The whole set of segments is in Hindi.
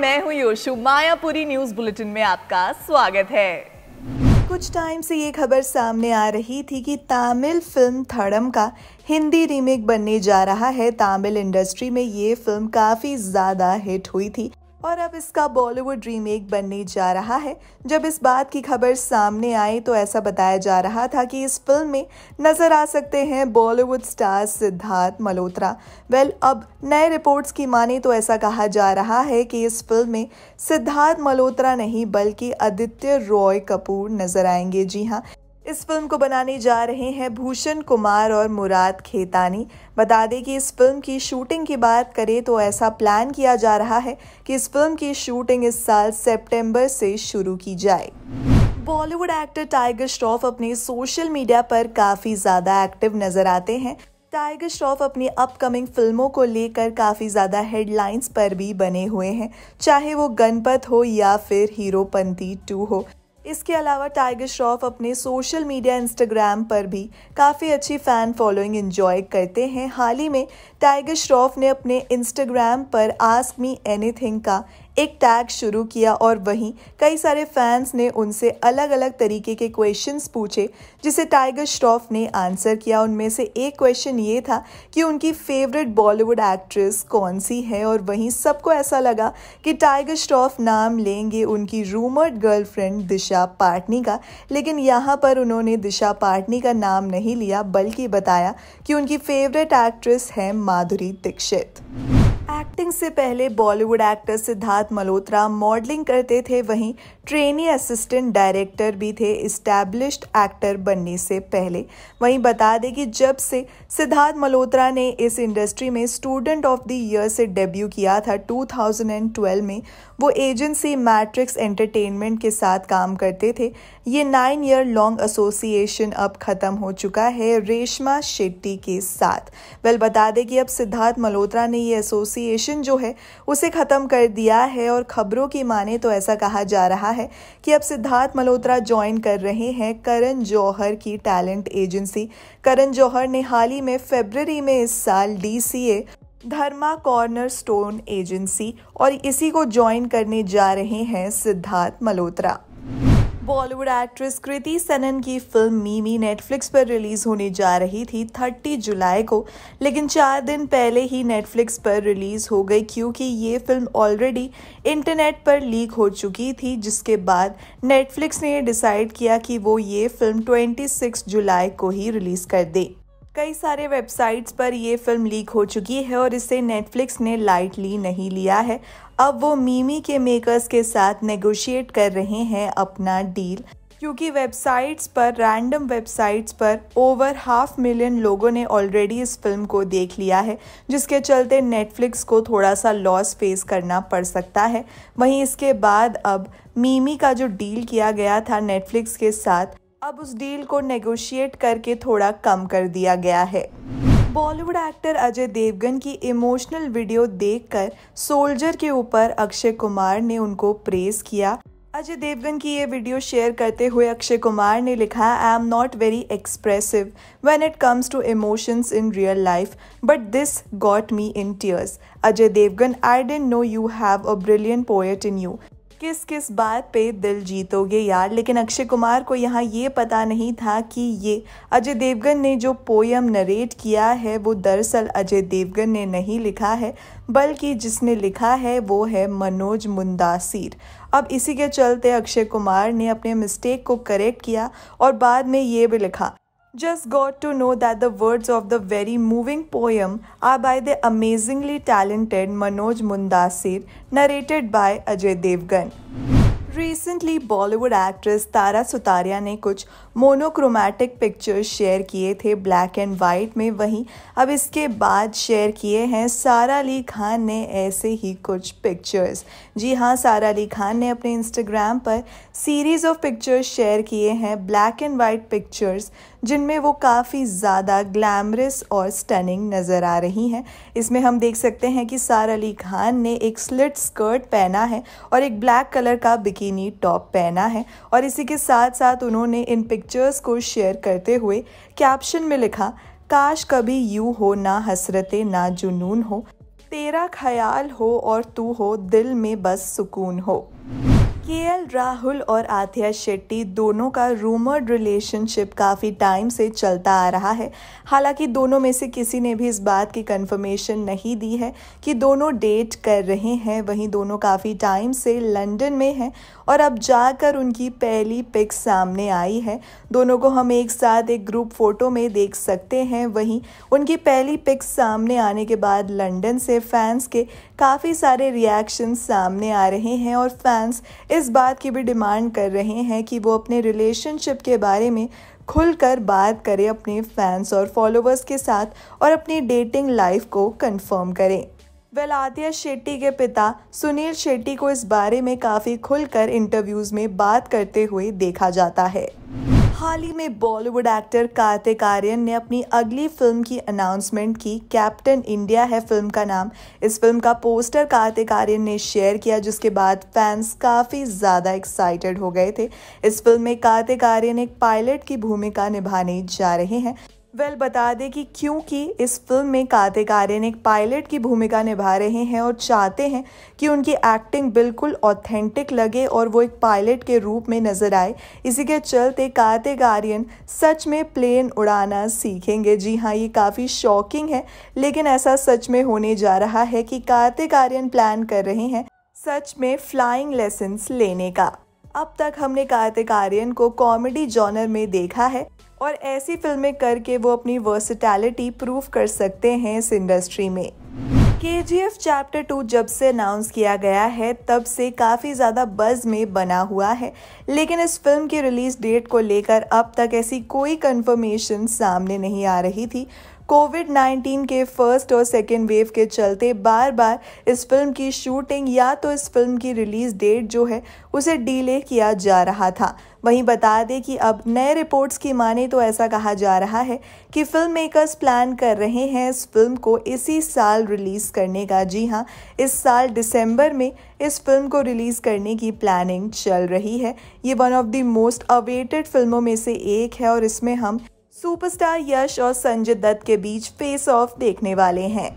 मैं हूं योशु मायापुरी न्यूज बुलेटिन में आपका स्वागत है कुछ टाइम से ये खबर सामने आ रही थी कि तमिल फिल्म थड़म का हिंदी रीमेक बनने जा रहा है तमिल इंडस्ट्री में ये फिल्म काफ़ी ज़्यादा हिट हुई थी और अब इसका बॉलीवुड रीमेक बनने जा रहा है जब इस बात की खबर सामने आई तो ऐसा बताया जा रहा था कि इस फिल्म में नज़र आ सकते हैं Bollywood star Siddharth Malhotra well अब नए रिपोर्ट्स की माने तो ऐसा कहा जा रहा है कि इस फिल्म में सिद्धार्थ मल्होत्रा नहीं बल्कि आदित्य रॉय कपूर नज़र आएंगे जी हाँ इस फिल्म को बनाने जा रहे हैं भूषण कुमार और मुराद खेतानी बता दें कि इस फिल्म की शूटिंग की बात करें तो ऐसा प्लान किया जा रहा है कि इस फिल्म की शूटिंग इस साल सितंबर से शुरू की जाए बॉलीवुड एक्टर टाइगर श्रॉफ अपने सोशल मीडिया पर काफ़ी ज़्यादा एक्टिव नज़र आते हैं टाइगर श्रॉफ अपनी अपकमिंग फिल्मों को लेकर काफ़ी ज़्यादा हेडलाइंस पर भी बने हुए हैं चाहे वो गणपत हो या फिर हीरोपंती टू हो इसके अलावा टाइगर श्रॉफ अपने सोशल मीडिया इंस्टाग्राम पर भी काफ़ी अच्छी फ़ैन फॉलोइंग इंजॉय करते हैं हाल ही में टाइगर श्रॉफ ने अपने इंस्टाग्राम पर आस्क मी एनीथिंग का एक टैग शुरू किया और वहीं कई सारे फैंस ने उनसे अलग अलग तरीके के क्वेश्चंस पूछे जिसे टाइगर श्रॉफ ने आंसर किया उनमें से एक क्वेश्चन ये था कि उनकी फेवरेट बॉलीवुड एक्ट्रेस कौन सी है और वहीं सबको ऐसा लगा कि टाइगर श्रॉफ नाम लेंगे उनकी रूमर्ड गर्लफ्रेंड दिशा पाटनी का लेकिन यहाँ पर उन्होंने दिशा पाटनी का नाम नहीं लिया बल्कि बताया कि उनकी फेवरेट एक्ट्रेस है माधुरी दीक्षित एक्टिंग से पहले Bollywood actor Siddharth Malhotra modelling करते थे वहीं ट्रेनी असिस्टेंट डायरेक्टर भी थे इस्टेब्लिश्ड एक्टर बनने से पहले वहीं बता दें कि जब से सिद्धार्थ मल्होत्रा ने इस इंडस्ट्री में स्टूडेंट ऑफ द ईयर से डेब्यू किया था 2012 में वो एजेंसी मैट्रिक्स एंटरटेनमेंट के साथ काम करते थे ये नाइन ईयर लॉन्ग एसोसिएशन अब ख़त्म हो चुका है रेशमा शेट्टी के साथ वेल बता दें कि अब सिद्धार्थ मल्होत्रा ने ये एसोसिए एसोसिएशन जो है उसे ख़त्म कर दिया है और ख़बरों की माने तो ऐसा कहा जा रहा है कि अब सिद्धार्थ मल्होत्रा ज्वाइन कर रहे हैं करण जौहर की टैलेंट एजेंसी करण जौहर ने हाल ही में फेबररी में इस साल the Dharma Cornerstone Agency और इसी को ज्वाइन करने जा रहे हैं सिद्धार्थ मल्होत्रा बॉलीवुड एक्ट्रेस कृति सनन की फिल्म मीमी नेटफ्लिक्स पर रिलीज होने जा रही थी 30 जुलाई को लेकिन चार दिन पहले ही नेटफ्लिक्स पर रिलीज हो गई क्योंकि ये फिल्म ऑलरेडी इंटरनेट पर लीक हो चुकी थी जिसके बाद नेटफ्लिक्स ने डिसाइड किया कि वो ये फिल्म 26 जुलाई को ही रिलीज कर दे कई सारे वेबसाइट्स पर ये फिल्म लीक हो चुकी है और इसे नेटफ्लिक्स ने लाइटली नहीं लिया है अब वो मीमी के मेकर्स के साथ नेगोशिएट कर रहे हैं अपना डील क्योंकि वेबसाइट्स पर रैंडम वेबसाइट्स पर ओवर हाफ मिलियन लोगों ने ऑलरेडी इस फिल्म को देख लिया है जिसके चलते नेटफ्लिक्स को थोड़ा सा लॉस फेस करना पड़ सकता है वहीं इसके बाद अब मीमी का जो डील किया गया था नेटफ्लिक्स के साथ अब उस डील को नेगोशिएट करके थोड़ा कम कर दिया गया है बॉलीवुड एक्टर अजय देवगन की इमोशनल वीडियो देखकर सोल्जर के ऊपर अक्षय कुमार ने उनको प्रेज किया अजय देवगन की ये वीडियो शेयर करते हुए अक्षय कुमार ने लिखा I am not very expressive when it comes to emotions in real life but this got me in tears Ajay Devgan I didn't know you have a brilliant poet in you किस किस बात पे दिल जीतोगे यार लेकिन अक्षय कुमार को यहाँ ये पता नहीं था कि ये अजय देवगन ने जो पोयम नरेट किया है वो दरअसल अजय देवगन ने नहीं लिखा है बल्कि जिसने लिखा है वो है मनोज मुंदासिर अब इसी के चलते अक्षय कुमार ने अपने मिस्टेक को करेक्ट किया और बाद में ये भी लिखा just got to know that the words of the very moving poem are by the amazingly talented Manoj Mundasir, narrated by Ajay Devgan. Recently Bollywood actress Tara Sutaria ने कुछ मोनोक्रोमैटिक पिक्चर्स शेयर किए थे ब्लैक एंड वाइट में वहीं अब इसके बाद शेयर किए हैं सारा अली खान ने ऐसे ही कुछ पिक्चर्स जी हाँ सारा अली खान ने अपने इंस्टाग्राम पर सीरीज़ ऑफ पिक्चर्स शेयर किए हैं ब्लैक एंड वाइट पिक्चर्स जिनमें वो काफ़ी ज़्यादा ग्लैमरस और स्टनिंग नज़र आ रही हैं इसमें हम देख सकते हैं कि सार अली खान ने एक स्लिट स्कर्ट पहना है और एक ब्लैक कलर का बिकिनी टॉप पहना है और इसी के साथ साथ उन्होंने इन पिक्चर्स को शेयर करते हुए कैप्शन में लिखा काश कभी यू हो ना हसरत ना जुनून हो तेरा ख्याल हो और तू हो दिल में बस सुकून हो केएल राहुल और आथिया शेट्टी दोनों का रूमर्ड रिलेशनशिप काफ़ी टाइम से चलता आ रहा है हालांकि दोनों में से किसी ने भी इस बात की कंफर्मेशन नहीं दी है कि दोनों डेट कर रहे हैं वहीं दोनों काफ़ी टाइम से लंदन में हैं और अब जाकर उनकी पहली पिक सामने आई है दोनों को हम एक साथ एक ग्रुप फ़ोटो में देख सकते हैं वहीं उनकी पहली पिक सामने आने के बाद लंदन से फैंस के काफ़ी सारे रिएक्शन सामने आ रहे हैं और फैंस इस बात की भी डिमांड कर रहे हैं कि वो अपने रिलेशनशिप के बारे में खुलकर बात करें अपने फैंस और फॉलोवर्स के साथ और अपनी डेटिंग लाइफ को कंफर्म करें वेल आदिया शेट्टी के पिता सुनील शेट्टी को इस बारे में काफ़ी खुलकर इंटरव्यूज़ में बात करते हुए देखा जाता है हाल ही में बॉलीवुड एक्टर कार्तिक आर्यन ने अपनी अगली फिल्म की अनाउंसमेंट की कैप्टन इंडिया है फिल्म का नाम इस फिल्म का पोस्टर कार्तिक आर्यन ने शेयर किया जिसके बाद फैंस काफ़ी ज़्यादा एक्साइटेड हो गए थे इस फिल्म में कार्तिक आर्यन एक पायलट की भूमिका निभाने जा रहे हैं वेल well, बता दें कि क्योंकि इस फिल्म में कार्तिक आर्यन एक पायलट की भूमिका निभा रहे हैं और चाहते हैं कि उनकी एक्टिंग बिल्कुल ऑथेंटिक लगे और वो एक पायलट के रूप में नज़र आए इसी के चलते कार्तिक आर्यन सच में प्लेन उड़ाना सीखेंगे जी हाँ ये काफ़ी शॉकिंग है लेकिन ऐसा सच में होने जा रहा है कि कार्तिक आर्यन प्लान कर रहे हैं सच में फ्लाइंग लेसन्स लेने का अब तक हमने कार्तिक आर्यन को कॉमेडी जॉनर में देखा है और ऐसी फिल्में करके वो अपनी वर्सिटैलिटी प्रूव कर सकते हैं इस इंडस्ट्री में के जी एफ चैप्टर टू जब से अनाउंस किया गया है तब से काफ़ी ज़्यादा बज में बना हुआ है लेकिन इस फिल्म की रिलीज़ डेट को लेकर अब तक ऐसी कोई कन्फर्मेशन सामने नहीं आ रही थी कोविड 19 के फर्स्ट और सेकेंड वेव के चलते बार बार इस फिल्म की शूटिंग या तो इस फिल्म की रिलीज़ डेट जो है उसे डिले किया जा रहा था वहीं बता दें कि अब नए रिपोर्ट्स की माने तो ऐसा कहा जा रहा है कि फिल्म मेकर्स प्लान कर रहे हैं इस फिल्म को इसी साल रिलीज़ करने का जी हाँ इस साल दिसंबर में इस फिल्म को रिलीज़ करने की प्लानिंग चल रही है ये one of the most awaited फिल्मों में से एक है और इसमें हम सुपरस्टार यश और संजय दत्त के बीच फेस ऑफ देखने वाले हैं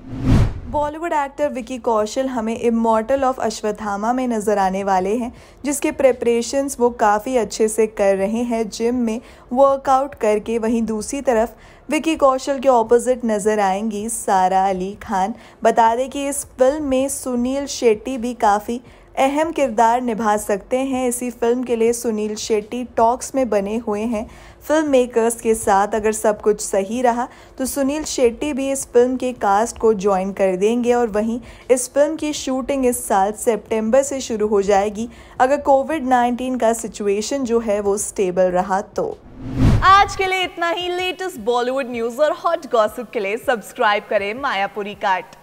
बॉलीवुड एक्टर विकी कौशल हमें इमोटल ऑफ अश्वत्थामा में नज़र आने वाले हैं जिसके प्रेपरेशंस वो काफ़ी अच्छे से कर रहे हैं जिम में वर्कआउट करके वहीं दूसरी तरफ विकी कौशल के ऑपोजिट नज़र आएंगी सारा अली खान बता दें कि इस फिल्म में सुनील शेट्टी भी काफ़ी अहम किरदार निभा सकते हैं इसी फिल्म के लिए सुनील शेट्टी टॉक्स में बने हुए हैं फिल्म मेकर्स के साथ अगर सब कुछ सही रहा तो सुनील शेट्टी भी इस फिल्म के कास्ट को ज्वाइन कर देंगे और वहीं इस फिल्म की शूटिंग इस साल सितंबर से शुरू हो जाएगी अगर कोविड 19 का सिचुएशन जो है वो स्टेबल रहा तो आज के लिए इतना ही लेटेस्ट बॉलीवुड न्यूज और हॉट गॉसिप के लिए सब्सक्राइब करें मायापुरी काट